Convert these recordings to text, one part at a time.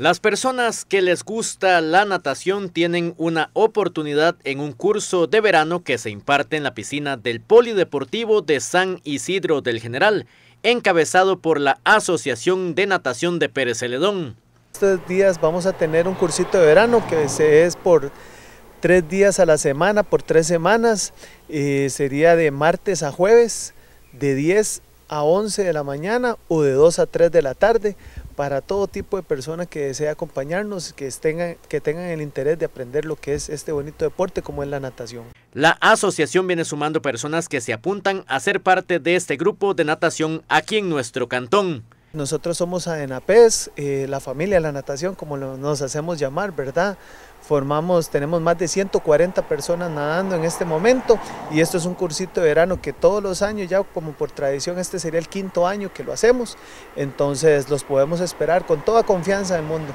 Las personas que les gusta la natación tienen una oportunidad en un curso de verano que se imparte en la piscina del Polideportivo de San Isidro del General, encabezado por la Asociación de Natación de Pérez Celedón. Estos días vamos a tener un cursito de verano que se es por tres días a la semana, por tres semanas, eh, sería de martes a jueves, de 10 a 11 de la mañana o de 2 a 3 de la tarde para todo tipo de personas que desea acompañarnos, que que tengan el interés de aprender lo que es este bonito deporte como es la natación. La asociación viene sumando personas que se apuntan a ser parte de este grupo de natación aquí en nuestro cantón. Nosotros somos AENAPES, eh, la familia de la natación, como nos hacemos llamar, ¿verdad? Formamos, tenemos más de 140 personas nadando en este momento y esto es un cursito de verano que todos los años, ya como por tradición, este sería el quinto año que lo hacemos, entonces los podemos esperar con toda confianza del mundo.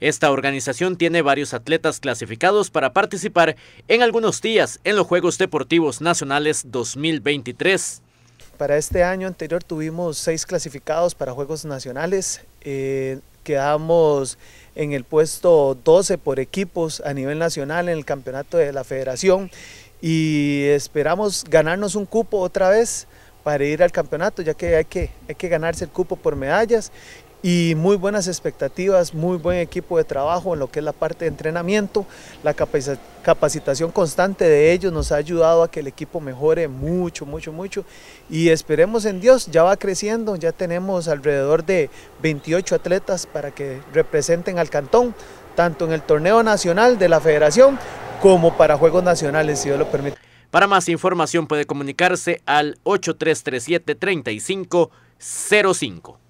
Esta organización tiene varios atletas clasificados para participar en algunos días en los Juegos Deportivos Nacionales 2023. Para este año anterior tuvimos seis clasificados para Juegos Nacionales. Eh, quedamos en el puesto 12 por equipos a nivel nacional en el campeonato de la federación y esperamos ganarnos un cupo otra vez para ir al campeonato, ya que hay que, hay que ganarse el cupo por medallas y muy buenas expectativas, muy buen equipo de trabajo en lo que es la parte de entrenamiento. La capacitación constante de ellos nos ha ayudado a que el equipo mejore mucho, mucho, mucho. Y esperemos en Dios, ya va creciendo, ya tenemos alrededor de 28 atletas para que representen al cantón, tanto en el torneo nacional de la federación como para Juegos Nacionales, si Dios lo permite. Para más información puede comunicarse al 8337 3505.